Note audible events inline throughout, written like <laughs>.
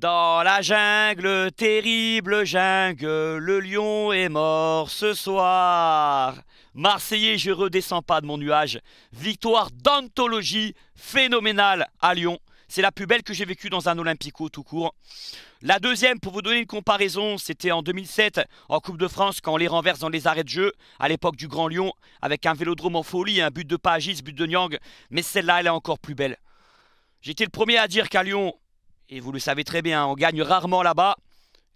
Dans la jungle, terrible jungle, le lion est mort ce soir. Marseillais, je redescends pas de mon nuage. Victoire d'anthologie phénoménale à Lyon. C'est la plus belle que j'ai vécue dans un Olympico tout court. La deuxième, pour vous donner une comparaison, c'était en 2007 en Coupe de France quand on les renverse dans les arrêts de jeu à l'époque du Grand Lyon avec un vélodrome en folie, un but de Pagis, but de Nyang. Mais celle-là, elle est encore plus belle. J'étais le premier à dire qu'à Lyon, et vous le savez très bien, on gagne rarement là-bas.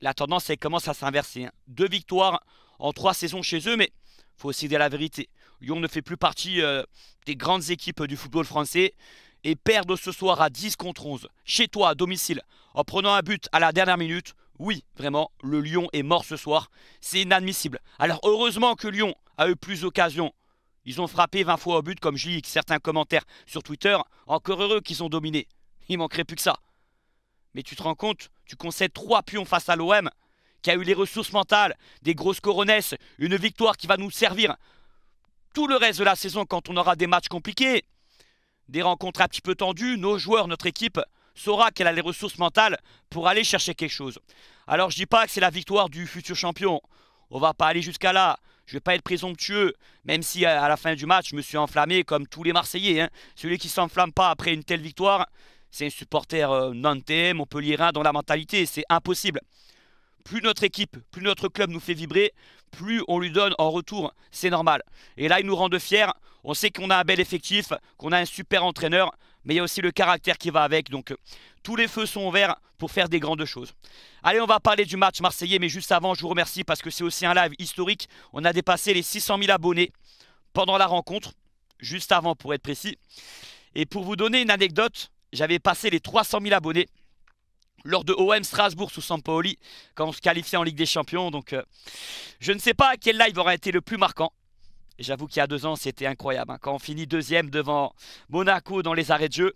La tendance, elle commence à s'inverser. Hein. Deux victoires en trois saisons chez eux, mais faut aussi dire la vérité. Lyon ne fait plus partie euh, des grandes équipes du football français et perdre ce soir à 10 contre 11, chez toi, à domicile, en prenant un but à la dernière minute, oui, vraiment, le Lyon est mort ce soir. C'est inadmissible. Alors heureusement que Lyon a eu plus d'occasions. Ils ont frappé 20 fois au but, comme je lis certains commentaires sur Twitter. Encore heureux qu'ils ont dominé. Il manquerait plus que ça. Mais tu te rends compte, tu concèdes trois pions face à l'OM, qui a eu les ressources mentales, des grosses coronesses, une victoire qui va nous servir tout le reste de la saison quand on aura des matchs compliqués, des rencontres un petit peu tendues, nos joueurs, notre équipe saura qu'elle a les ressources mentales pour aller chercher quelque chose. Alors je dis pas que c'est la victoire du futur champion, on va pas aller jusqu'à là, je vais pas être présomptueux, même si à la fin du match, je me suis enflammé comme tous les Marseillais. Hein. Celui qui s'enflamme pas après une telle victoire, c'est un supporter peut nantais, rien dans la mentalité, c'est impossible. Plus notre équipe, plus notre club nous fait vibrer, plus on lui donne en retour, c'est normal. Et là, il nous rend de fiers, on sait qu'on a un bel effectif, qu'on a un super entraîneur, mais il y a aussi le caractère qui va avec, donc tous les feux sont ouverts pour faire des grandes choses. Allez, on va parler du match marseillais, mais juste avant, je vous remercie parce que c'est aussi un live historique. On a dépassé les 600 000 abonnés pendant la rencontre, juste avant pour être précis. Et pour vous donner une anecdote, j'avais passé les 300 000 abonnés lors de OM Strasbourg sous Sampaoli quand on se qualifiait en Ligue des Champions. Donc euh, je ne sais pas quel live aurait été le plus marquant. J'avoue qu'il y a deux ans, c'était incroyable. Hein, quand on finit deuxième devant Monaco dans les arrêts de jeu.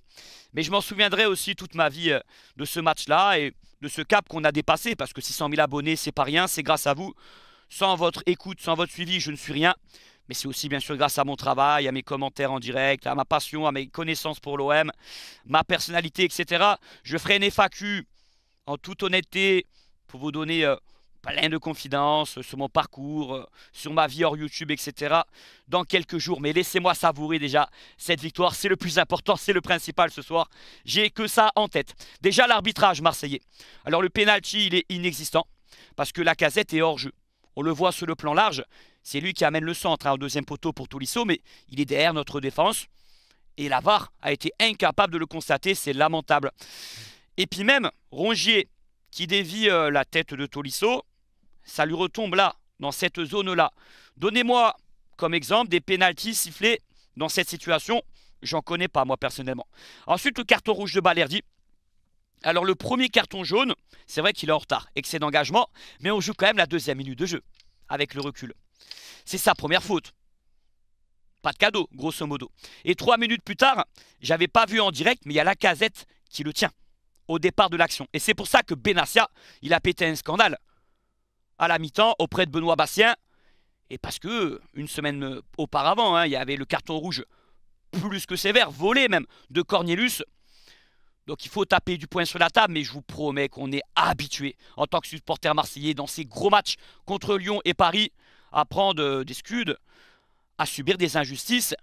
Mais je m'en souviendrai aussi toute ma vie euh, de ce match-là et de ce cap qu'on a dépassé. Parce que 600 000 abonnés, c'est pas rien. C'est grâce à vous. Sans votre écoute, sans votre suivi, je ne suis rien mais c'est aussi bien sûr grâce à mon travail, à mes commentaires en direct, à ma passion, à mes connaissances pour l'OM, ma personnalité, etc. Je ferai une FAQ en toute honnêteté pour vous donner euh, plein de confidences euh, sur mon parcours, euh, sur ma vie hors YouTube, etc. dans quelques jours. Mais laissez-moi savourer déjà cette victoire. C'est le plus important, c'est le principal ce soir. J'ai que ça en tête. Déjà l'arbitrage marseillais. Alors le penalty, il est inexistant parce que la casette est hors jeu. On le voit sur le plan large. C'est lui qui amène le centre à hein, au deuxième poteau pour Tolisso, mais il est derrière notre défense. Et Lavar a été incapable de le constater, c'est lamentable. Et puis même, Rongier, qui dévie euh, la tête de Tolisso, ça lui retombe là, dans cette zone-là. Donnez-moi comme exemple des pénalties sifflés dans cette situation. J'en connais pas, moi, personnellement. Ensuite, le carton rouge de Balerdi. Alors le premier carton jaune, c'est vrai qu'il est en retard, excès d'engagement, mais on joue quand même la deuxième minute de jeu, avec le recul. C'est sa première faute. Pas de cadeau, grosso modo. Et trois minutes plus tard, j'avais pas vu en direct, mais il y a la casette qui le tient au départ de l'action. Et c'est pour ça que Benassia, il a pété un scandale à la mi-temps auprès de Benoît Bastien. Et parce que, une semaine euh, auparavant, hein, il y avait le carton rouge plus que sévère, volé même, de Cornelius donc il faut taper du poing sur la table, mais je vous promets qu'on est habitué en tant que supporter marseillais dans ces gros matchs contre Lyon et Paris à prendre euh, des scuds, à subir des injustices.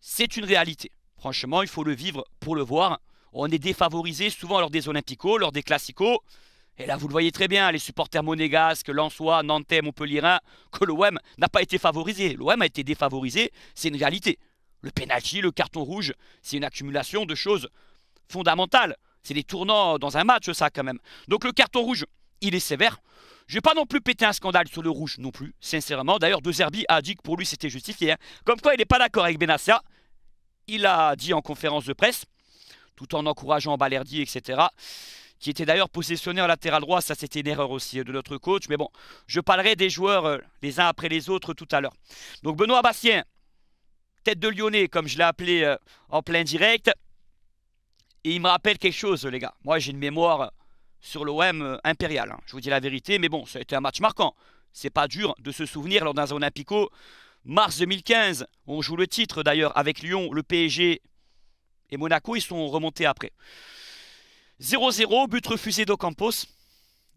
C'est une réalité. Franchement, il faut le vivre pour le voir. On est défavorisé souvent lors des Olympicos, lors des Classicos. Et là, vous le voyez très bien, les supporters monégasques, Lensois, Nantais, Montpellier, que l'OM n'a pas été favorisé. L'OM a été défavorisé, c'est une réalité. Le pénalty, le carton rouge, c'est une accumulation de choses fondamental, C'est des tournants euh, dans un match, ça, quand même. Donc le carton rouge, il est sévère. Je vais pas non plus péter un scandale sur le rouge non plus, sincèrement. D'ailleurs, De Zerbi a dit que pour lui, c'était justifié. Hein. Comme quoi, il n'est pas d'accord avec Benassia. Il a dit en conférence de presse, tout en encourageant Balerdi, etc., qui était d'ailleurs positionné en latéral droit. Ça, c'était une erreur aussi euh, de notre coach. Mais bon, je parlerai des joueurs euh, les uns après les autres tout à l'heure. Donc, Benoît Bastien, tête de Lyonnais, comme je l'ai appelé en plein direct. Et il me rappelle quelque chose, les gars. Moi, j'ai une mémoire euh, sur l'OM euh, impérial. Hein. Je vous dis la vérité, mais bon, ça a été un match marquant. C'est pas dur de se souvenir lors d'un Olympico. Mars 2015, on joue le titre d'ailleurs avec Lyon, le PSG et Monaco, ils sont remontés après. 0-0, but refusé d'Ocampos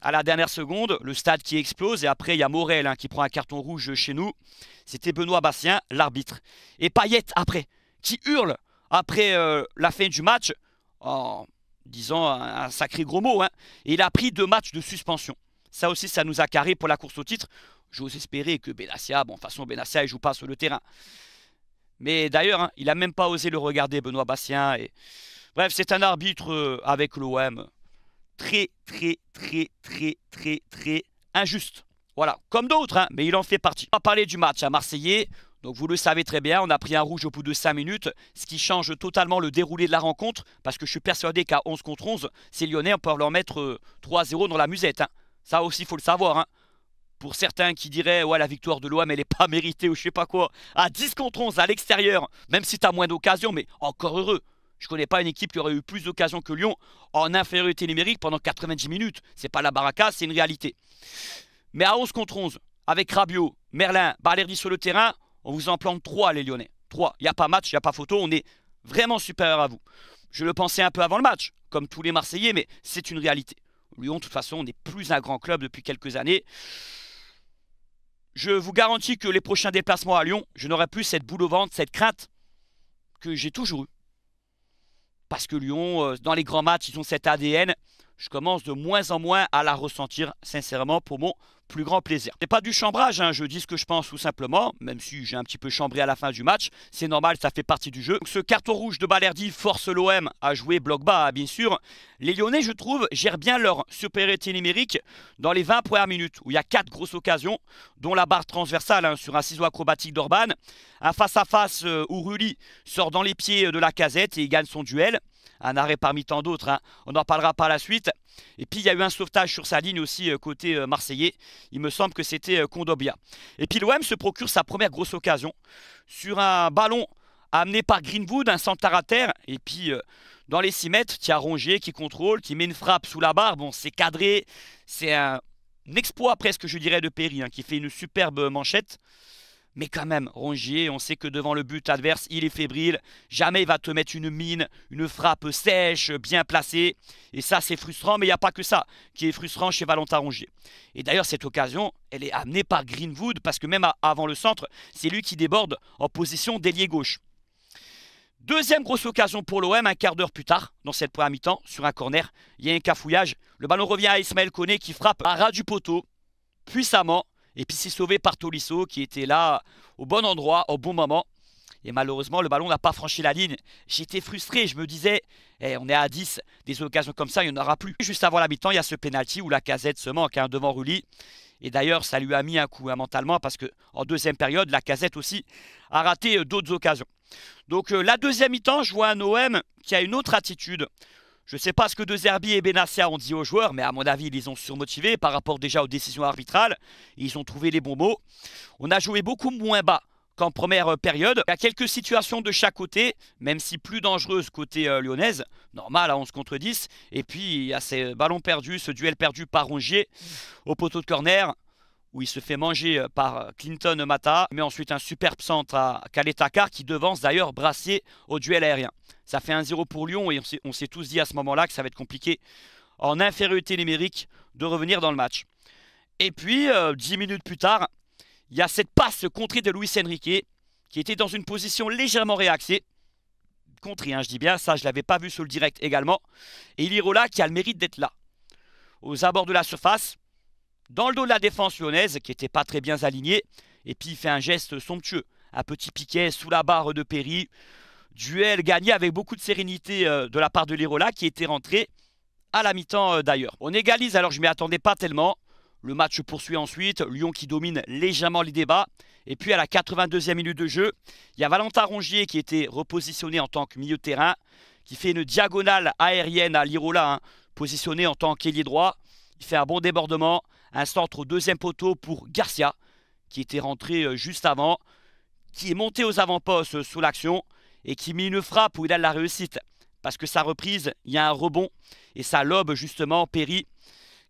à la dernière seconde, le stade qui explose et après il y a Morel hein, qui prend un carton rouge chez nous. C'était Benoît Bastien, l'arbitre. Et Payette après, qui hurle après euh, la fin du match en disant un sacré gros mot. Hein. Et il a pris deux matchs de suspension. Ça aussi, ça nous a carré pour la course au titre. J'ose espérer que Benassia, bon, de toute façon, Benassia, il joue pas sur le terrain. Mais d'ailleurs, hein, il a même pas osé le regarder, Benoît Bastien. Et... Bref, c'est un arbitre euh, avec l'OM très, très, très, très, très, très injuste. Voilà, comme d'autres, hein, mais il en fait partie. On va parler du match à Marseillais. Donc vous le savez très bien, on a pris un rouge au bout de 5 minutes, ce qui change totalement le déroulé de la rencontre, parce que je suis persuadé qu'à 11 contre 11, ces Lyonnais peuvent leur mettre 3-0 euh, dans la musette. Hein. Ça aussi, il faut le savoir. Hein. Pour certains qui diraient, ouais, la victoire de l'OM, elle n'est pas <laughs> méritée ou je sais pas quoi, à 10 contre 11 à l'extérieur, même si tu as moins d'occasions, mais encore heureux. Je connais pas une équipe qui aurait eu plus d'occasions que Lyon en infériorité numérique pendant 90 minutes. C'est pas la baraka, c'est une réalité. Mais à 11 contre 11, avec Rabiot, Merlin, Balerdi sur le terrain, on vous en plante trois, les Lyonnais. trois. Il n'y a pas match, il n'y a pas photo. On est vraiment supérieur à vous. Je le pensais un peu avant le match, comme tous les Marseillais, mais c'est une réalité. Lyon, de toute façon, n'est plus un grand club depuis quelques années. Je vous garantis que les prochains déplacements à Lyon, je n'aurai plus cette boule au ventre, cette crainte que j'ai toujours eue. Parce que Lyon, euh, dans les grands matchs, ils ont cet ADN je commence de moins en moins à la ressentir sincèrement pour mon plus grand plaisir. C'est pas du chambrage, hein, je dis ce que je pense tout simplement, même si j'ai un petit peu chambré à la fin du match, c'est normal, ça fait partie du jeu. ce carton rouge de Balerdi force l'OM à jouer bloc bas, bien sûr. Les Lyonnais, je trouve, gèrent bien leur supériorité numérique dans les 20 premières minutes, où il y a quatre grosses occasions, dont la barre transversale hein, sur un ciseau acrobatique d'Orban, un face-à-face euh, où Rulli sort dans les pieds de la casette et il gagne son duel un arrêt parmi tant d'autres. Hein. On en parlera pas la suite. Et puis il y a eu un sauvetage sur sa ligne aussi euh, côté euh, marseillais. Il me semble que c'était euh, Condobia. Et puis l'OM se procure sa première grosse occasion sur un ballon amené par Greenwood, un centre à terre. Et puis dans les 6 mètres, qui a rongé, qui contrôle, qui met une frappe sous la barre. Bon, c'est cadré. C'est un, exploit presque, je dirais, de Perry, hein, qui fait une superbe manchette. Mais quand même, Rongier, on sait que devant le but adverse, il est fébrile. Jamais il va te mettre une mine, une frappe sèche, bien placée. Et ça, c'est frustrant, mais il n'y a pas que ça qui est frustrant chez Valentin Rongier. Et d'ailleurs, cette occasion, elle est amenée par Greenwood, parce que même avant le centre, c'est lui qui déborde en position d'ailier gauche. Deuxième grosse occasion pour l'OM, un quart d'heure plus tard, dans cette première mi-temps, sur un corner, il y a un cafouillage. Le ballon revient à Ismaël Koné qui frappe à ras du poteau, puissamment. Et puis c'est sauvé par Tolisso qui était là au bon endroit, au bon moment. Et malheureusement, le ballon n'a pas franchi la ligne. J'étais frustré, je me disais, eh, on est à 10, des occasions comme ça, il n'y en aura plus. Juste avant la mi-temps, il y a ce penalty où la casette se manque un hein, devant Rulli. Et d'ailleurs, ça lui a mis un coup hein, mentalement parce qu'en deuxième période, la casette aussi a raté euh, d'autres occasions. Donc euh, la deuxième mi-temps, je vois un OM qui a une autre attitude. Je ne sais pas ce que De Zerbi et Benassia ont dit aux joueurs, mais à mon avis, ils ont surmotivé. par rapport déjà aux décisions arbitrales. Ils ont trouvé les bons mots. On a joué beaucoup moins bas qu'en première euh, période. Il y a quelques situations de chaque côté, même si plus dangereuses côté euh, lyonnaise. Normal à 11 contre 10. Et puis, il y a ces ballons perdus, ce duel perdu par Rongier au poteau de corner où il se fait manger euh, par euh, Clinton Mata, mais ensuite un superbe centre à Kaletakar qui devance d'ailleurs Brassier au duel aérien. Ça fait 1-0 pour Lyon et on s'est tous dit à ce moment-là que ça va être compliqué en infériorité numérique de revenir dans le match. Et puis, euh, dix 10 minutes plus tard, il y a cette passe contrée de Luis Enrique qui était dans une position légèrement réaxée. Contrée, hein, je dis bien, ça je ne l'avais pas vu sur le direct également. Et Rola qui a le mérite d'être là, aux abords de la surface dans le dos de la défense lyonnaise qui n'était pas très bien alignée. Et puis il fait un geste somptueux. Un petit piquet sous la barre de Perry. Duel gagné avec beaucoup de sérénité euh, de la part de Lirola qui était rentré à la mi-temps euh, d'ailleurs. On égalise alors je m'y attendais pas tellement. Le match poursuit ensuite, Lyon qui domine légèrement les débats. Et puis à la 82e minute de jeu, il y a Valentin Rongier qui était repositionné en tant que milieu de terrain, qui fait une diagonale aérienne à Lirola, hein, positionné en tant qu'ailier droit. Il fait un bon débordement, un centre au deuxième poteau pour Garcia, qui était rentré euh, juste avant, qui est monté aux avant-postes euh, sous l'action et qui met une frappe où il a de la réussite. Parce que sa reprise, il y a un rebond et ça lobe justement Perry.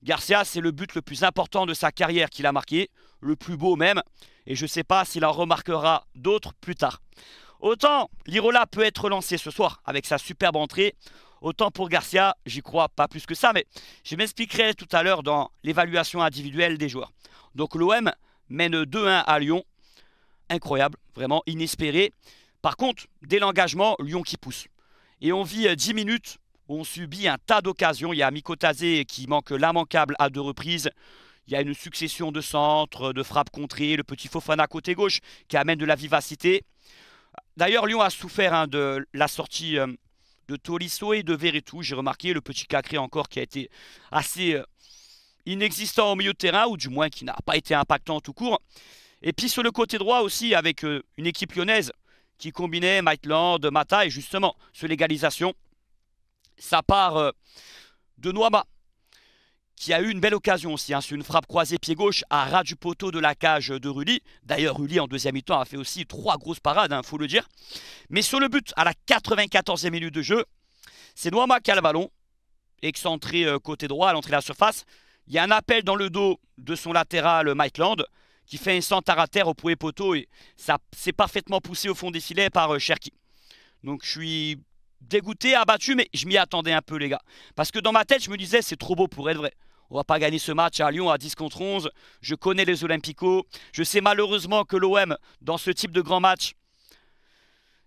Garcia, c'est le but le plus important de sa carrière qu'il a marqué, le plus beau même, et je ne sais pas s'il en remarquera d'autres plus tard. Autant Lirola peut être lancé ce soir avec sa superbe entrée, Autant pour Garcia, j'y crois pas plus que ça, mais je m'expliquerai tout à l'heure dans l'évaluation individuelle des joueurs. Donc l'OM mène 2-1 à Lyon. Incroyable, vraiment inespéré. Par contre, dès l'engagement, Lyon qui pousse. Et on vit 10 euh, minutes on subit un tas d'occasions. Il y a Mikotazé qui manque l'immanquable à deux reprises. Il y a une succession de centres, de frappes contrées, le petit Fofana côté gauche qui amène de la vivacité. D'ailleurs, Lyon a souffert hein, de la sortie euh, de Tolisso et de Veretout. J'ai remarqué le petit Cacré encore qui a été assez euh, inexistant au milieu de terrain, ou du moins qui n'a pas été impactant tout court. Et puis sur le côté droit aussi, avec euh, une équipe lyonnaise qui combinait Maitland, Mata, et justement, sur l'égalisation, ça part euh, de Noama qui a eu une belle occasion aussi. C'est hein, une frappe croisée pied gauche à ras du poteau de la cage de Rulli. D'ailleurs, Rulli en deuxième mi-temps a fait aussi trois grosses parades, il hein, faut le dire. Mais sur le but, à la 94e minute de jeu, c'est Noama qui a le ballon, excentré euh, côté droit à l'entrée de la surface. Il y a un appel dans le dos de son latéral Maitland qui fait un centre à terre au premier poteau et ça s'est parfaitement poussé au fond des filets par euh, Cherki. Donc je suis dégoûté, abattu, mais je m'y attendais un peu les gars. Parce que dans ma tête, je me disais c'est trop beau pour être vrai. On va pas gagner ce match à hein. Lyon à 10 contre 11. Je connais les Olympicos. Je sais malheureusement que l'OM, dans ce type de grand match,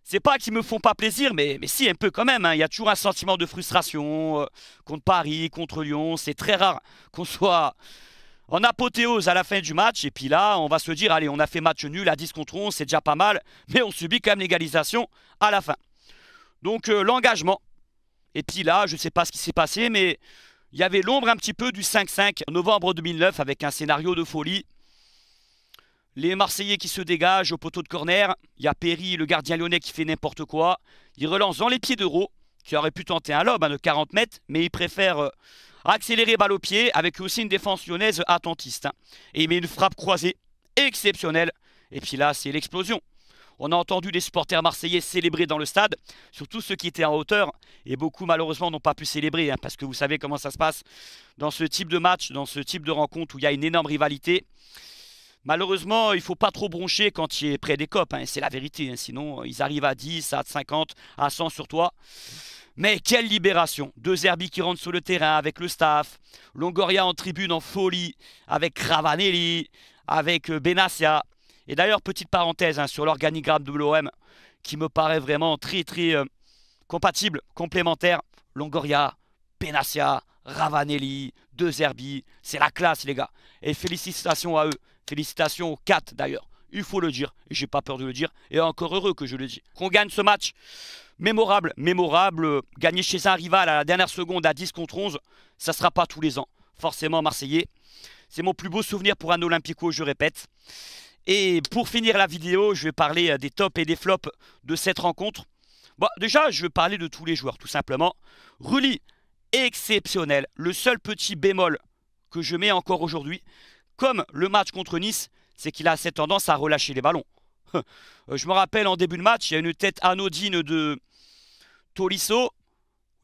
c'est pas qu'ils me font pas plaisir, mais, mais si, un peu quand même. Hein. Il y a toujours un sentiment de frustration euh, contre Paris, contre Lyon. C'est très rare qu'on soit en apothéose à la fin du match. Et puis là, on va se dire, allez, on a fait match nul à 10 contre 11, c'est déjà pas mal. Mais on subit quand même l'égalisation à la fin. Donc euh, l'engagement. Et puis là, je ne sais pas ce qui s'est passé, mais il y avait l'ombre un petit peu du 5-5 novembre 2009 avec un scénario de folie. Les Marseillais qui se dégagent au poteau de corner. Il y a Perry, le gardien lyonnais, qui fait n'importe quoi. Il relance dans les pieds d'Euro, qui aurait pu tenter un lob à hein, de 40 mètres, mais il préfère euh, accélérer balle au pied avec aussi une défense lyonnaise attentiste. Hein. Et il met une frappe croisée exceptionnelle. Et puis là, c'est l'explosion. On a entendu des supporters marseillais célébrer dans le stade, surtout ceux qui étaient en hauteur. Et beaucoup, malheureusement, n'ont pas pu célébrer, hein, parce que vous savez comment ça se passe dans ce type de match, dans ce type de rencontre où il y a une énorme rivalité. Malheureusement, il ne faut pas trop broncher quand il est près des copes, hein, c'est la vérité. Hein, sinon, ils arrivent à 10, à 50, à 100 sur toi. Mais quelle libération Deux Herbis qui rentrent sur le terrain avec le staff, Longoria en tribune en folie, avec Ravanelli, avec euh, Benassia. Et d'ailleurs, petite parenthèse hein, sur l'organigramme WOM, qui me paraît vraiment très très euh, compatible, complémentaire. Longoria, Penacia, Ravanelli, De Zerbi, c'est la classe les gars. Et félicitations à eux, félicitations aux quatre, d'ailleurs. Il faut le dire, et j'ai pas peur de le dire, et encore heureux que je le dis. Qu'on gagne ce match mémorable, mémorable, euh, gagner chez un rival à la dernière seconde à 10 contre 11, ça sera pas tous les ans. Forcément marseillais. C'est mon plus beau souvenir pour un Olympico, je répète. Et pour finir la vidéo, je vais parler euh, des tops et des flops de cette rencontre. déjà, je vais parler de tous les joueurs, tout simplement. Rulli, exceptionnel. Le seul petit bémol que je mets encore aujourd'hui, comme le match contre Nice, c'est qu'il a cette tendance à relâcher les ballons. <laughs> Euh, je me rappelle en début de match, il y a une tête anodine de Tolisso.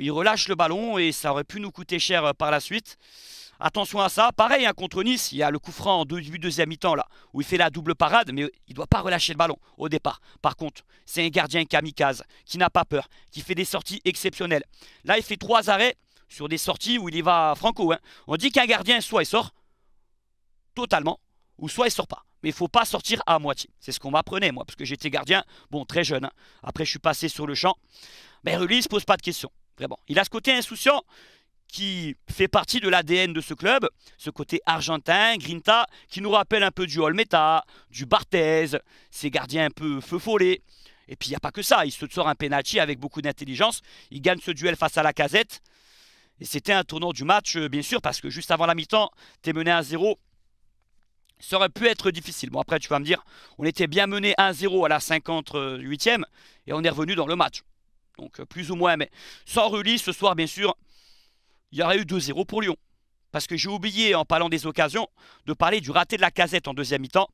Il relâche le ballon et ça aurait pu nous coûter cher euh, par la suite. Attention à ça. Pareil, hein, contre Nice, il y a le coup franc en début deuxième mi-temps, là, où il fait la double parade, mais il ne doit pas relâcher le ballon au départ. Par contre, c'est un gardien kamikaze, qui n'a pas peur, qui fait des sorties exceptionnelles. Là, il fait trois arrêts sur des sorties où il y va franco. Hein. On dit qu'un gardien, soit il sort totalement, ou soit il sort pas. Mais il ne faut pas sortir à moitié. C'est ce qu'on m'apprenait, moi, parce que j'étais gardien, bon, très jeune. Hein. Après, je suis passé sur le champ. Mais ben, Rulli, il se pose pas de questions. Vraiment. Il a ce côté insouciant qui fait partie de l'ADN de ce club, ce côté argentin, Grinta, qui nous rappelle un peu du Olmeta, du Barthez, ses gardiens un peu feu follet. Et puis il n'y a pas que ça, il se sort un penalty avec beaucoup d'intelligence, il gagne ce duel face à la casette. Et c'était un tournant du match, euh, bien sûr, parce que juste avant la mi-temps, tu es mené à 0. Ça aurait pu être difficile. Bon, après, tu vas me dire, on était bien mené 1-0 à la 58e et on est revenu dans le match. Donc, euh, plus ou moins, mais sans Rulli, ce soir, bien sûr, il y aurait eu 2-0 pour Lyon. Parce que j'ai oublié, en parlant des occasions, de parler du raté de la casette en deuxième mi-temps.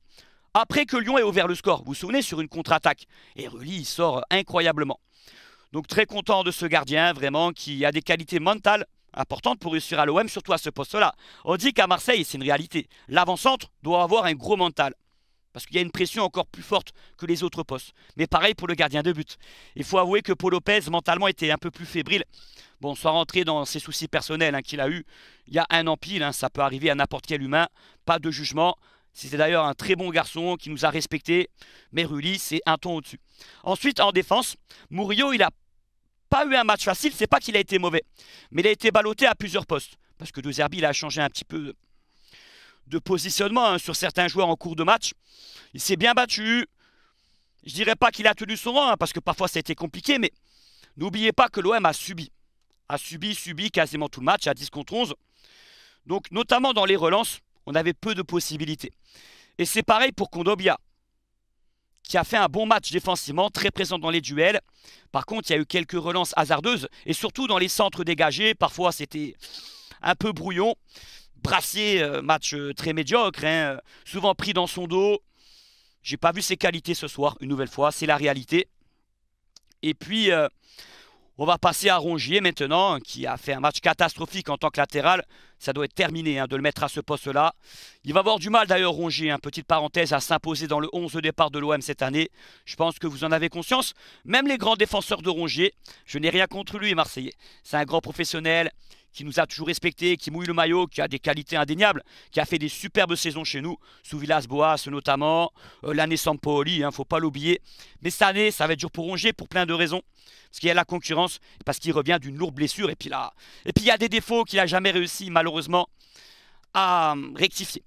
Après que Lyon ait ouvert le score, vous vous souvenez, sur une contre-attaque. Et Rulli, il sort incroyablement. Donc très content de ce gardien, vraiment, qui a des qualités mentales importantes pour réussir à l'OM, surtout à ce poste-là. On dit qu'à Marseille, c'est une réalité, l'avant-centre doit avoir un gros mental. Parce qu'il y a une pression encore plus forte que les autres postes. Mais pareil pour le gardien de but. Il faut avouer que Paul Lopez, mentalement, était un peu plus fébrile Bon, sans rentrer dans ses soucis personnels hein, qu'il a eu, il y a un an hein, ça peut arriver à n'importe quel humain, pas de jugement. C'était d'ailleurs un très bon garçon qui nous a respectés, mais Rulli, c'est un ton au-dessus. Ensuite, en défense, Murillo, il n'a pas eu un match facile, c'est pas qu'il a été mauvais, mais il a été ballotté à plusieurs postes. Parce que De Zerbi, il a changé un petit peu de positionnement hein, sur certains joueurs en cours de match. Il s'est bien battu. Je dirais pas qu'il a tenu son rang, parce que parfois ça a été compliqué, mais n'oubliez pas que l'OM a subi a subi, subi quasiment tout le match à 10 contre 11. Donc notamment dans les relances, on avait peu de possibilités. Et c'est pareil pour Kondobia, qui a fait un bon match défensivement, très présent dans les duels. Par contre, il y a eu quelques relances hasardeuses, et surtout dans les centres dégagés, parfois c'était un peu brouillon. Brassier, euh, match euh, très médiocre, hein, euh, souvent pris dans son dos. J'ai pas vu ses qualités ce soir, une nouvelle fois, c'est la réalité. Et puis, on va passer à Rongier maintenant, qui a fait un match catastrophique en tant que latéral. Ça doit être terminé hein, de le mettre à ce poste-là. Il va avoir du mal d'ailleurs Rongier, hein, petite parenthèse, à s'imposer dans le 11 de départ de l'OM cette année. Je pense que vous en avez conscience. Même les grands défenseurs de Rongier, je n'ai rien contre lui, Marseillais. C'est un grand professionnel, qui nous a toujours respectés, qui mouille le maillot, qui a des qualités indéniables, qui a fait des superbes saisons chez nous, sous Villas-Boas notamment, euh, l'année Sampoli, il hein, ne faut pas l'oublier. Mais cette année, ça va être dur pour ronger pour plein de raisons. Parce qu'il y a la concurrence, parce qu'il revient d'une lourde blessure. Et puis là, et puis il y a des défauts qu'il n'a jamais réussi, malheureusement, à hum, rectifier.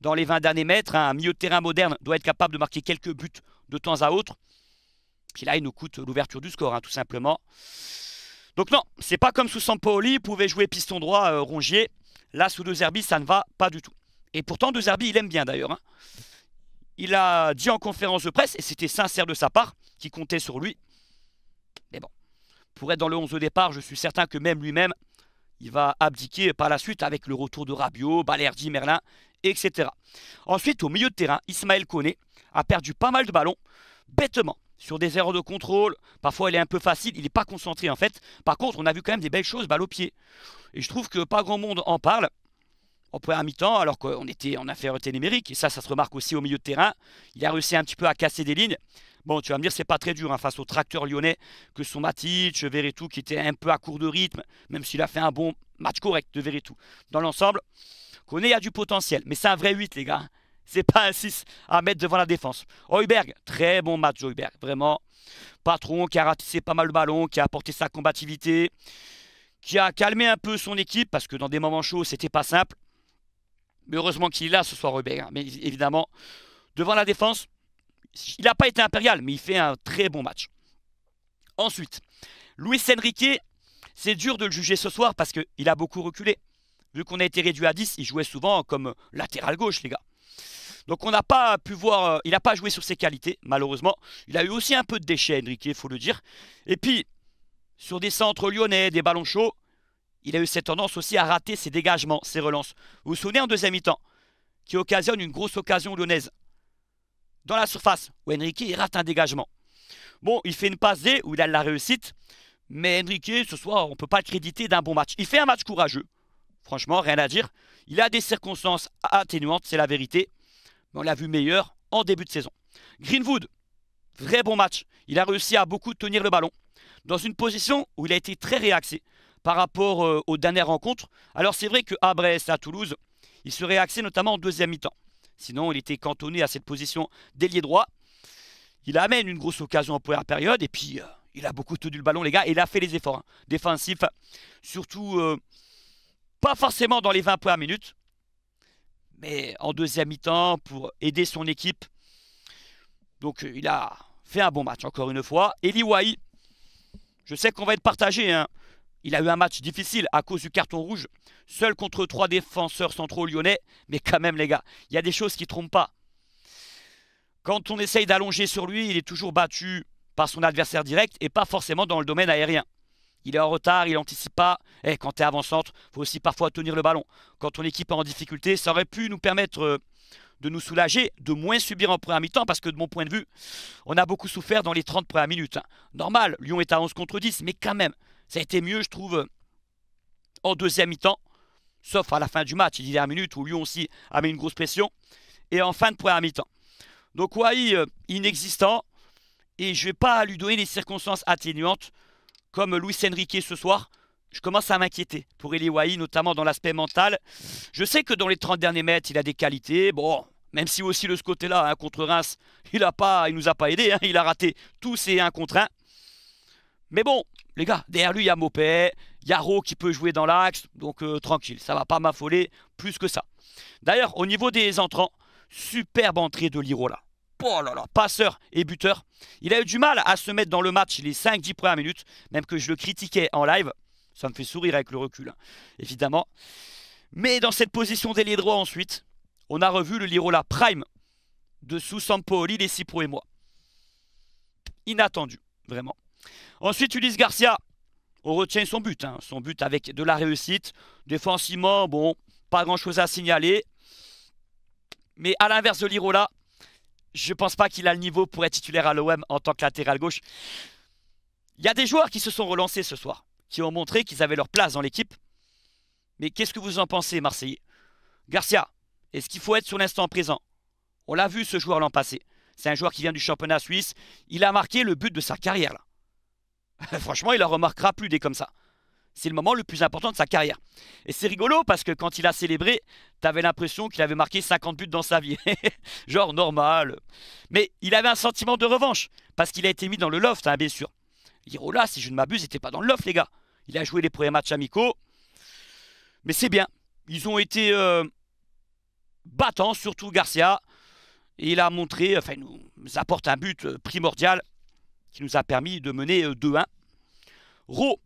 Dans les 20 derniers mètres, un milieu de terrain moderne doit être capable de marquer quelques buts de temps à autre. Puis là, il nous coûte l'ouverture du score, hein, tout simplement. Donc non, c'est pas comme sous Sampaoli, il pouvait jouer piston droit, euh, Rongier. Là, sous De Zerbi, ça ne va pas du tout. Et pourtant, De Zerbi, il aime bien d'ailleurs. Hein. Il a dit en conférence de presse, et c'était sincère de sa part, qui comptait sur lui. Mais bon, pour être dans le 11 de départ, je suis certain que même lui-même, il va abdiquer par la suite avec le retour de Rabiot, Balerdi, Merlin, etc. Ensuite, au milieu de terrain, Ismaël Koné a perdu pas mal de ballons, bêtement sur des erreurs de contrôle. Parfois, il est un peu facile. Il n'est pas concentré, en fait. Par contre, on a vu quand même des belles choses, balle au pied. Et je trouve que pas grand monde en parle. en première mi-temps, alors qu'on était en infériorité numérique. Et ça, ça se remarque aussi au milieu de terrain. Il a réussi un petit peu à casser des lignes. Bon, tu vas me dire, c'est pas très dur hein, face aux tracteurs lyonnais que sont Matic, Veretout, qui était un peu à court de rythme, même s'il a fait un bon match correct de Veretout. Dans l'ensemble, Koné a du potentiel. Mais c'est un vrai 8, les gars. C'est pas un 6 à mettre devant la défense. Hoiberg, très bon match Hoiberg, vraiment. Patron qui a ratissé pas mal le ballon, qui a apporté sa combativité, qui a calmé un peu son équipe parce que dans des moments chauds, c'était pas simple. Mais heureusement qu'il est là ce soir Hoiberg. Hein. Mais évidemment, devant la défense, il n'a pas été impérial, mais il fait un très bon match. Ensuite, Luis Enrique, c'est dur de le juger ce soir parce qu'il a beaucoup reculé. Vu qu'on a été réduit à 10, il jouait souvent comme latéral gauche, les gars. Donc on n'a pas pu voir, euh, il n'a pas joué sur ses qualités, malheureusement. Il a eu aussi un peu de déchets, Enrique, il faut le dire. Et puis, sur des centres lyonnais, des ballons chauds, il a eu cette tendance aussi à rater ses dégagements, ses relances. Vous vous souvenez en deuxième mi-temps, qui occasionne une grosse occasion lyonnaise. Dans la surface, où Enrique rate un dégagement. Bon, il fait une passe D où il a la réussite. Mais Enrique, ce soir, on ne peut pas le créditer d'un bon match. Il fait un match courageux. Franchement, rien à dire. Il a des circonstances atténuantes, c'est la vérité mais on l'a vu meilleur en début de saison. Greenwood, vrai bon match. Il a réussi à beaucoup tenir le ballon dans une position où il a été très réaxé par rapport euh, aux dernières rencontres. Alors c'est vrai qu'à Brest, à Toulouse, il se réaxait notamment en deuxième mi-temps. Sinon, il était cantonné à cette position d'ailier droit. Il amène une grosse occasion en première période et puis euh, il a beaucoup tenu le ballon, les gars. Et il a fait les efforts hein. défensifs, surtout euh, pas forcément dans les 20 premières minutes, mais en deuxième mi-temps pour aider son équipe. Donc euh, il a fait un bon match encore une fois. Eli je sais qu'on va être partagé. Hein. Il a eu un match difficile à cause du carton rouge. Seul contre trois défenseurs centraux lyonnais. Mais quand même les gars, il y a des choses qui ne trompent pas. Quand on essaye d'allonger sur lui, il est toujours battu par son adversaire direct et pas forcément dans le domaine aérien. Il est en retard, il n'anticipe pas. Et eh, quand tu es avant-centre, faut aussi parfois tenir le ballon. Quand ton équipe est en difficulté, ça aurait pu nous permettre euh, de nous soulager, de moins subir en première mi-temps, parce que de mon point de vue, on a beaucoup souffert dans les 30 premières minutes. Hein. Normal, Lyon est à 11 contre 10, mais quand même, ça a été mieux, je trouve, en deuxième mi-temps, sauf à la fin du match, les dernières minute où Lyon aussi a mis une grosse pression, et en fin de première mi-temps. Donc Wai, euh, inexistant, et je ne vais pas lui donner les circonstances atténuantes, comme Luis Enrique ce soir, je commence à m'inquiéter pour Eli notamment dans l'aspect mental. Je sais que dans les 30 derniers mètres, il a des qualités. Bon, même si aussi de ce côté-là, un hein, contre Reims, il a pas, il nous a pas aidé. Hein. il a raté tous ses 1 contre 1. Mais bon, les gars, derrière lui, il y a Mopé, il y a qui peut jouer dans l'axe. Donc euh, tranquille, ça va pas m'affoler plus que ça. D'ailleurs, au niveau des entrants, superbe entrée de Lirola oh là là, passeur et buteur. Il a eu du mal à se mettre dans le match les 5-10 premières minutes, même que je le critiquais en live. Ça me fait sourire avec le recul, hein, évidemment. Mais dans cette position d'ailier droit ensuite, on a revu le Lirola Prime de Sampooli, les Cipro et moi. Inattendu, vraiment. Ensuite, Ulysse Garcia, on retient son but. Hein, son but avec de la réussite. Défensivement, bon, pas grand-chose à signaler. Mais à l'inverse de Lirola, je pense pas qu'il a le niveau pour être titulaire à l'OM en tant que latéral gauche. Il y a des joueurs qui se sont relancés ce soir, qui ont montré qu'ils avaient leur place dans l'équipe. Mais qu'est-ce que vous en pensez, Marseillais Garcia, est-ce qu'il faut être sur l'instant présent On l'a vu ce joueur l'an passé. C'est un joueur qui vient du championnat suisse. Il a marqué le but de sa carrière là. <laughs> Franchement, il la remarquera plus des comme ça. C'est le moment le plus important de sa carrière. Et c'est rigolo parce que quand il a célébré, t'avais l'impression qu'il avait marqué 50 buts dans sa vie. <laughs> Genre normal. Mais il avait un sentiment de revanche parce qu'il a été mis dans le loft, hein, bien sûr. là si je ne m'abuse, n'était pas dans le loft, les gars. Il a joué les premiers matchs amicaux. Mais c'est bien. Ils ont été euh, battants, surtout Garcia. Et il a montré, enfin, il nous apporte un but euh, primordial qui nous a permis de mener 2-1. Euh, Ro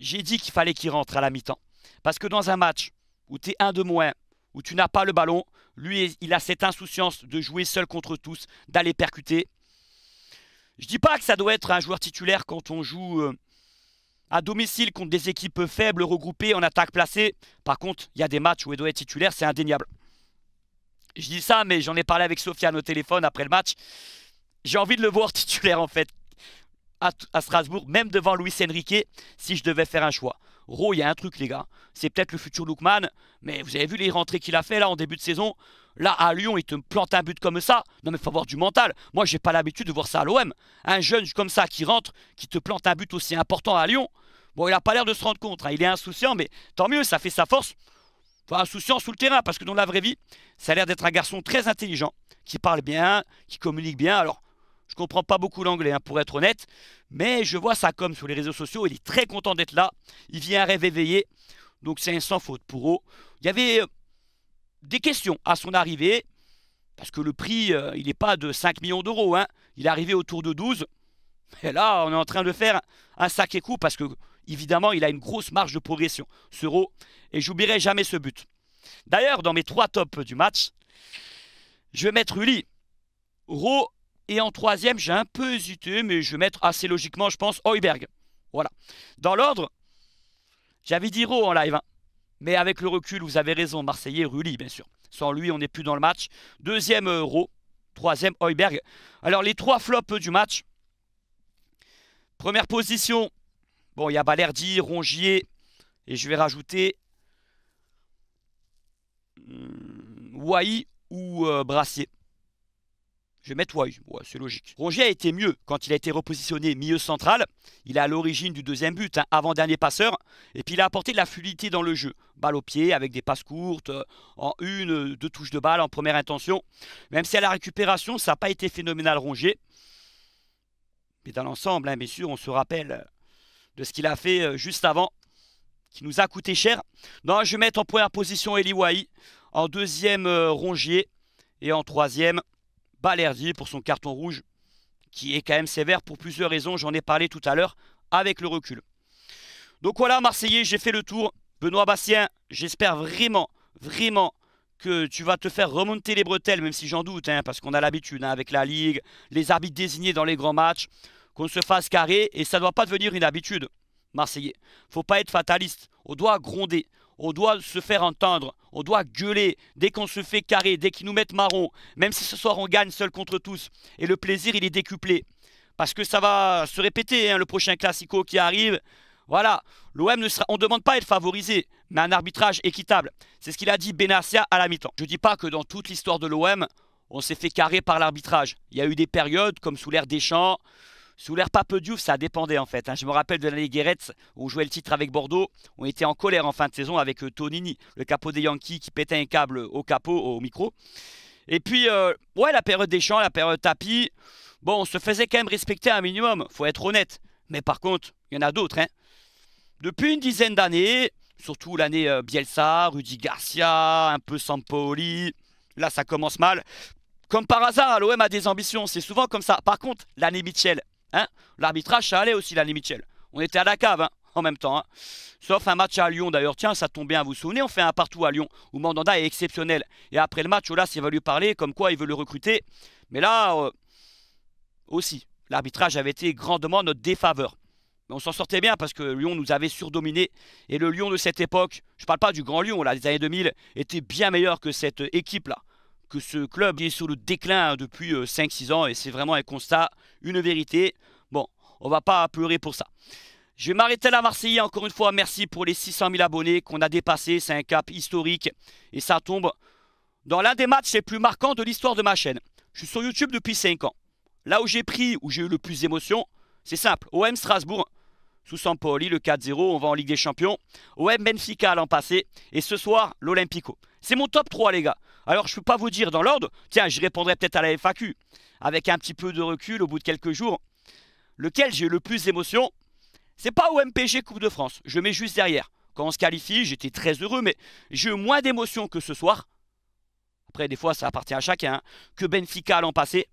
j'ai dit qu'il fallait qu'il rentre à la mi-temps. Parce que dans un match où tu es un de moins, où tu n'as pas le ballon, lui, il a cette insouciance de jouer seul contre tous, d'aller percuter. Je dis pas que ça doit être un joueur titulaire quand on joue euh, à domicile contre des équipes faibles, regroupées en attaque placée. Par contre, il y a des matchs où il doit être titulaire, c'est indéniable. Je dis ça, mais j'en ai parlé avec Sofiane au téléphone après le match. J'ai envie de le voir <laughs> titulaire en fait à, Strasbourg, même devant Luis Enrique, si je devais faire un choix. Ro, il y a un truc, les gars. C'est peut-être le futur Lookman, mais vous avez vu les rentrées qu'il a fait là en début de saison. Là, à Lyon, il te plante un but comme ça. Non, mais il faut avoir du mental. Moi, j'ai pas l'habitude de voir ça à l'OM. Un jeune comme ça qui rentre, qui te plante un but aussi important à Lyon. Bon, il a pas l'air de se rendre compte. Hein. Il est insouciant, mais tant mieux, ça fait sa force. Enfin, insouciant sous le terrain, parce que dans la vraie vie, ça a l'air d'être un garçon très intelligent, qui parle bien, qui communique bien. Alors, je comprends pas beaucoup l'anglais, hein, pour être honnête. Mais je vois ça comme sur les réseaux sociaux. Il est très content d'être là. Il vient un rêve éveillé. Donc c'est un sans faute pour eux. Il y avait euh, des questions à son arrivée. Parce que le prix, euh, il n'est pas de 5 millions d'euros. Hein. Il est arrivé autour de 12. Et là, on est en train de faire un et coup parce que, évidemment, il a une grosse marge de progression, ce Rowe. Et j'oublierai jamais ce but. D'ailleurs, dans mes trois tops du match, je vais mettre Uli, Ro et en troisième, j'ai un peu hésité, mais je vais mettre assez logiquement, je pense, Heuberg. Voilà. Dans l'ordre, j'avais dit Raw en live. Hein. Mais avec le recul, vous avez raison, Marseillais, Rully, bien sûr. Sans lui, on n'est plus dans le match. Deuxième, euh, Rowe. Troisième, Heuberg. Alors, les trois flops euh, du match. Première position. Bon, il y a Balerdi, Rongier. Et je vais rajouter hmm, waï ou euh, Brassier. Je vais mettre c'est logique. Rongier a été mieux quand il a été repositionné milieu central. Il est à l'origine du deuxième but, hein, avant-dernier passeur. Et puis il a apporté de la fluidité dans le jeu. Balle au pied avec des passes courtes, euh, en une, euh, deux touches de balle en première intention. Même si à la récupération, ça n'a pas été phénoménal Rongier. Mais dans l'ensemble, hein, bien sûr, on se rappelle euh, de ce qu'il a fait juste avant, qui nous a coûté cher. Non, je vais mettre en première position Wai. en deuxième Rongier et en troisième Balerdi pour son carton rouge qui est quand même sévère pour plusieurs raisons. J'en ai parlé tout à l'heure avec le recul. Donc voilà, Marseillais, j'ai fait le tour. Benoît Bastien, j'espère vraiment, vraiment que tu vas te faire remonter les bretelles, même si j'en doute, hein, parce qu'on a l'habitude hein, avec la Ligue, les arbitres désignés dans les grands matchs, qu'on se fasse carré, et ça ne doit pas devenir une habitude, Marseillais. faut pas être fataliste, on doit gronder, on doit se faire entendre, on doit gueuler dès qu'on se fait carré, dès qu'ils nous mettent marron, même si ce soir on gagne seul contre tous. Et le plaisir, il est décuplé. Parce que ça va se répéter, hein, le prochain Classico qui arrive. Voilà, l'OM ne sera, on ne demande pas à être favorisé, mais un arbitrage équitable. C'est ce qu'il a dit Benassia à la mi-temps. Je ne dis pas que dans toute l'histoire de l'OM, on s'est fait carrer par l'arbitrage. Il y a eu des périodes, comme sous l'ère des champs, sous l'air Pape Diouf, ça dépendait en fait. Hein. Je me rappelle de l'année Guéretz où on jouait le titre avec Bordeaux. On était en colère en fin de saison avec euh, Tonini, le capot des Yankees qui pétait un câble au capot, au micro. Et puis, euh, ouais, la période des champs, la période tapis, bon, on se faisait quand même respecter un minimum, faut être honnête. Mais par contre, il y en a d'autres. Hein. Depuis une dizaine d'années, surtout l'année euh, Bielsa, Rudy Garcia, un peu Sampoli, là ça commence mal. Comme par hasard, l'OM a des ambitions, c'est souvent comme ça. Par contre, l'année Mitchell, Hein? L'arbitrage, ça allait aussi, l'année Mitchell. On était à la cave, hein, en même temps. Hein. Sauf un match à Lyon, d'ailleurs. Tiens, ça tombe bien, vous vous souvenez, on fait un partout à Lyon, où Mandanda est exceptionnel. Et après le match, Olas, oh il va lui parler, comme quoi il veut le recruter. Mais là, euh, aussi, l'arbitrage avait été grandement notre défaveur. Mais on s'en sortait bien parce que Lyon nous avait surdominé. Et le Lyon de cette époque, je ne parle pas du grand Lyon, là, des années 2000, était bien meilleur que cette équipe-là ce club est sur le déclin hein, depuis 5-6 euh, ans et c'est vraiment un constat, une vérité. Bon, on va pas pleurer pour ça. Je vais m'arrêter là, Marseille Encore une fois, merci pour les 600 000 abonnés qu'on a dépassés. C'est un cap historique et ça tombe dans l'un des matchs les plus marquants de l'histoire de ma chaîne. Je suis sur YouTube depuis 5 ans. Là où j'ai pris, où j'ai eu le plus d'émotion, c'est simple. OM Strasbourg, sous Sampoli, le 4-0, on va en Ligue des Champions. OM Benfica l'an passé et ce soir, l'Olympico. C'est mon top 3, les gars. Alors, je ne peux pas vous dire dans l'ordre, tiens, je répondrai peut-être à la FAQ, avec un petit peu de recul au bout de quelques jours, lequel j'ai eu le plus d'émotion, c'est pas au MPG Coupe de France, je mets juste derrière. Quand on se qualifie, j'étais très heureux, mais j'ai eu moins d'émotion que ce soir. Après, des fois, ça appartient à chacun, hein. que Benfica l'an passé,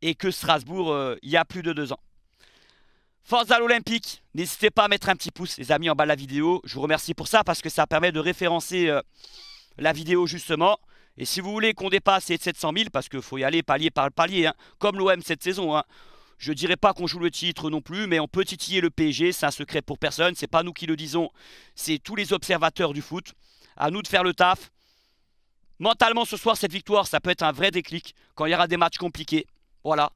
et que Strasbourg, euh, il y a plus de deux ans. Force à l'Olympique, n'hésitez pas à mettre un petit pouce, les amis, en bas de la vidéo. Je vous remercie pour ça parce que ça permet de référencer euh, la vidéo justement. Et si vous voulez qu'on dépasse les 700 000, parce qu'il faut y aller palier par palier, hein, comme l'OM cette saison, hein, je ne dirais pas qu'on joue le titre non plus, mais on peut titiller le PSG, c'est un secret pour personne, c'est pas nous qui le disons, c'est tous les observateurs du foot. À nous de faire le taf. Mentalement ce soir, cette victoire, ça peut être un vrai déclic quand il y aura des matchs compliqués. Voilà.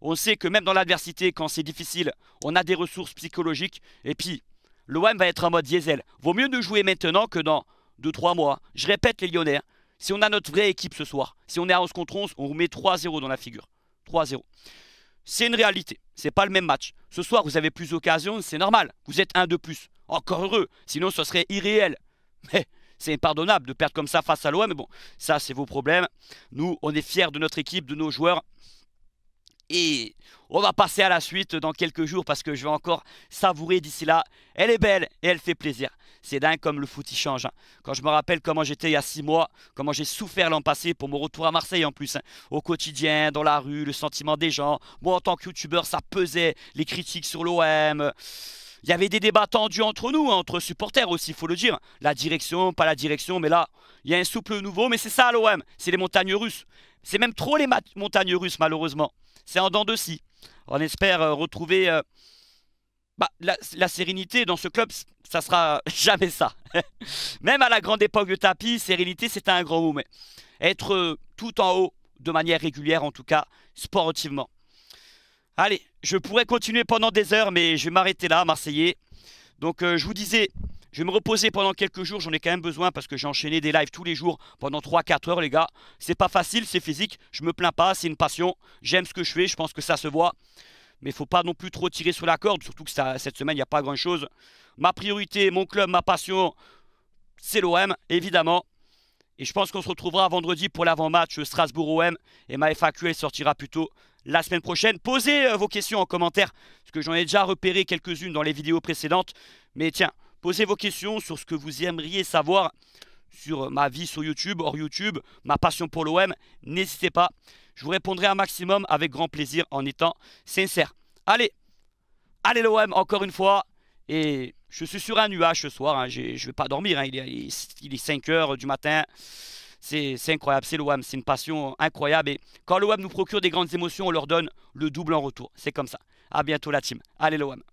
On sait que même dans l'adversité, quand c'est difficile, on a des ressources psychologiques. Et puis, l'OM va être en mode diesel. Vaut mieux nous jouer maintenant que dans de 3 mois. Je répète les Lyonnais, si on a notre vraie équipe ce soir, si on est à 11 contre 11, on vous met 3-0 dans la figure. 3-0. C'est une réalité, c'est pas le même match. Ce soir, vous avez plus d'occasions, c'est normal. Vous êtes un de plus. Encore heureux, sinon ce serait irréel. <laughs> Mais c'est impardonnable de perdre comme ça face à l'OM. Mais bon, ça c'est vos problèmes. Nous, on est fiers de notre équipe, de nos joueurs. Et on va passer à la suite dans quelques jours parce que je vais encore savourer d'ici là. Elle est belle et elle fait plaisir. C'est dingue comme le foot y change. Hein. Quand je me rappelle comment j'étais il y a 6 mois, comment j'ai souffert l'an passé pour mon retour à Marseille en plus. Hein. Au quotidien, dans la rue, le sentiment des gens. Moi en tant que youtubeur, ça pesait. Les critiques sur l'OM. Il y avait des débats tendus entre nous, hein, entre supporters aussi, il faut le dire. La direction, pas la direction, mais là, il y a un souple nouveau, mais c'est ça l'OM, c'est les montagnes russes. C'est même trop les montagnes russes, malheureusement c'est en dents de scie. On espère euh, retrouver euh, bah, la, sérénité dans ce club, ça sera <laughs> jamais ça. <laughs> Même à la grande époque de tapis, sérénité c'était un grand mot, mais être euh, tout en haut de manière régulière en tout cas, sportivement. Allez, je pourrais continuer pendant des heures, mais je vais m'arrêter là, Marseillais. Donc je vous disais, je vais me reposer pendant quelques jours, j'en ai quand même besoin parce que j'ai enchaîné des lives tous les jours pendant 3-4 heures, les gars. C'est pas facile, c'est physique, je me plains pas, c'est une passion. J'aime ce que je fais, je pense que ça se voit. Mais il faut pas non plus trop tirer sur la corde, surtout que cette semaine, il n'y a pas grand chose. Ma priorité, mon club, ma passion, c'est l'OM, évidemment. Et je pense qu'on se retrouvera vendredi pour l'avant-match Strasbourg-OM. Et ma FAQL sortira plutôt la semaine prochaine. Posez euh, vos questions en commentaire, parce que j'en ai déjà repéré quelques-unes dans les vidéos précédentes. Mais tiens, Posez vos questions sur ce que vous aimeriez savoir sur ma vie sur YouTube, hors YouTube, ma passion pour l'OM. N'hésitez pas. Je vous répondrai un maximum avec grand plaisir en étant sincère. Allez, allez l'OM encore une fois. Et je suis sur un nuage ce soir. Hein. Je ne vais pas dormir. Hein. Il, est, il est 5h du matin. C'est incroyable, c'est l'OM, c'est une passion incroyable. Et quand l'OM nous procure des grandes émotions, on leur donne le double en retour. C'est comme ça. À bientôt la team. Allez l'OM.